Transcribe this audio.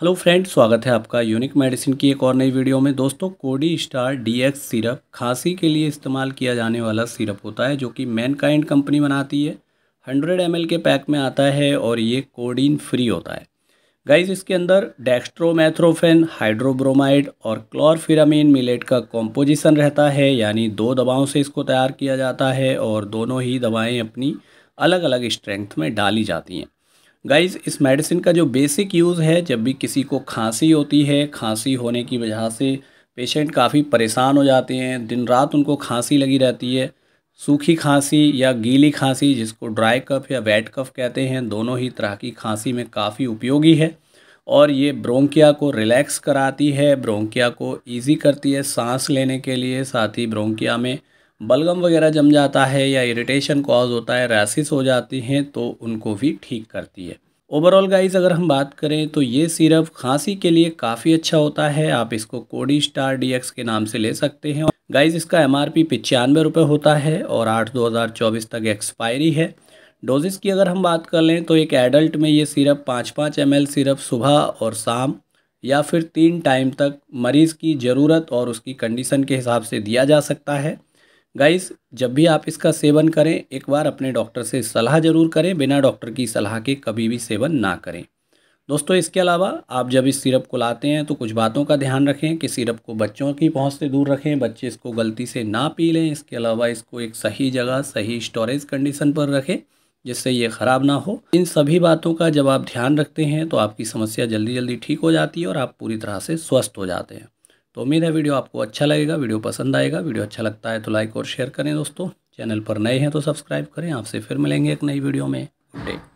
hello friend स्वागत है आपका यूनिक मेडिसिन की एक और नई वीडियो में दोस्तों कोडी स्टार डीएक्स सिरप खांसी के लिए इस्तेमाल किया जाने वाला सिरप होता है जो कि मैनकाइंड कंपनी बनाती है 100 एम के पैक में आता है और ये कोडीन फ्री होता है गाइज इसके अंदर डेक्स्ट्रोमेथ्रोफेन हाइड्रोब्रोमाइड और क्लोरफिरामीन मिलेट का कॉम्पोजिशन रहता है यानी दो दवाओं से इसको तैयार किया जाता है और दोनों ही दवाएँ अपनी अलग अलग स्ट्रेंथ में डाली जाती हैं गाइस इस मेडिसिन का जो बेसिक यूज़ है जब भी किसी को खांसी होती है खांसी होने की वजह से पेशेंट काफ़ी परेशान हो जाते हैं दिन रात उनको खांसी लगी रहती है सूखी खांसी या गीली खांसी जिसको ड्राई कफ या वेट कफ कहते हैं दोनों ही तरह की खांसी में काफ़ी उपयोगी है और ये ब्रोंकिया को रिलैक्स कराती है ब्रोंकिया को ईजी करती है सांस लेने के लिए साथ ही ब्रोंकिया में बलगम वगैरह जम जाता है या इरिटेशन कॉज होता है रैसिस हो जाती हैं तो उनको भी ठीक करती है ओवरऑल गाइस अगर हम बात करें तो ये सिरप खांसी के लिए काफ़ी अच्छा होता है आप इसको कोडी स्टार डी के नाम से ले सकते हैं गाइस इसका एम आर पी पचानवे रुपये होता है और आठ दो हज़ार चौबीस तक एक्सपायरी है डोजेस की अगर हम बात कर लें तो एक एडल्ट में ये सिरप पाँच पाँच एम सिरप सुबह और शाम या फिर तीन टाइम तक मरीज़ की ज़रूरत और उसकी कंडीशन के हिसाब से दिया जा सकता है गाइस जब भी आप इसका सेवन करें एक बार अपने डॉक्टर से सलाह ज़रूर करें बिना डॉक्टर की सलाह के कभी भी सेवन ना करें दोस्तों इसके अलावा आप जब इस सिरप को लाते हैं तो कुछ बातों का ध्यान रखें कि सिरप को बच्चों की पहुंच से दूर रखें बच्चे इसको गलती से ना पी लें इसके अलावा इसको एक सही जगह सही स्टोरेज कंडीशन पर रखें जिससे ये ख़राब ना हो इन सभी बातों का जब आप ध्यान रखते हैं तो आपकी समस्या जल्दी जल्दी ठीक हो जाती है और आप पूरी तरह से स्वस्थ हो जाते हैं तो उम्मीद है वीडियो आपको अच्छा लगेगा वीडियो पसंद आएगा वीडियो अच्छा लगता है तो लाइक और शेयर करें दोस्तों चैनल पर नए हैं तो सब्सक्राइब करें आपसे फिर मिलेंगे एक नई वीडियो में गुड डे